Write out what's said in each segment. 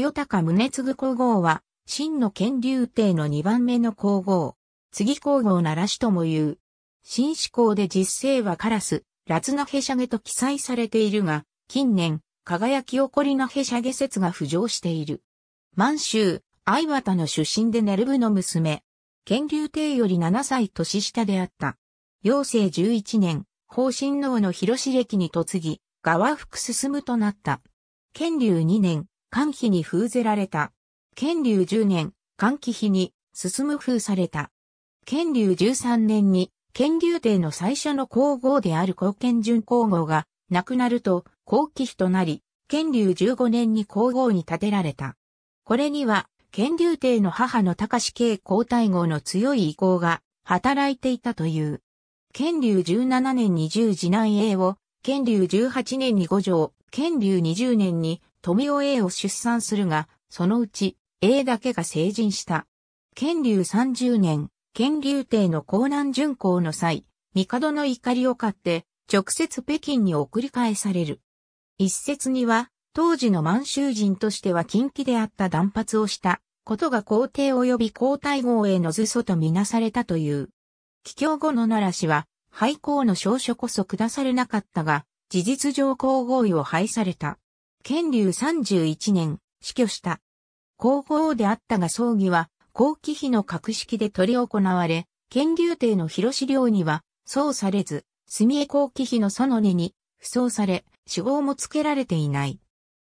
清高宗次皇后は、真の乾隆帝の2番目の皇后。次皇后ならしとも言う。新志向で実勢はカラス、ラツナヘシャゲと記載されているが、近年、輝き起こりのヘシャゲ説が浮上している。満州、相綿の出身でネルブの娘。乾隆帝より7歳年下であった。陽生11年、方針王の広重歴に嫁ぎ、側福進むとなった。乾竜2年、官気に封ぜられた。建隆10年、官気妃に進む封された。建隆13年に、建隆帝の最初の皇后である皇建順皇后が亡くなると、後期妃となり、建隆15年に皇后に建てられた。これには、建隆帝の母の高志慶皇太后の強い意向が働いていたという。建隆17年に十次男英を、建隆18年に五条、建隆20年に富尾 A を出産するが、そのうち A だけが成人した。建立30年、建立帝の江南巡行の際、帝の怒りを買って、直接北京に送り返される。一説には、当時の満州人としては近畿であった断髪をしたことが皇帝及び皇太后への図祖とみなされたという。帰郷後の奈良氏は、廃校の証書こそ下されなかったが、事実上皇后位を廃された。建立31年、死去した。皇后であったが葬儀は、後期費の格式で取り行われ、建立帝の広資料には、そうされず、墨江後期費のその根に、不葬され、死亡も付けられていない。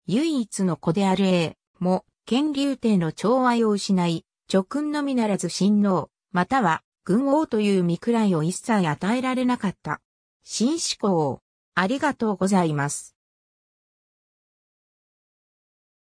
唯一の子である A も、建立帝の寵愛を失い、諸君のみならず親王、または、軍王という見位を一切与えられなかった。新思考、ありがとうございます。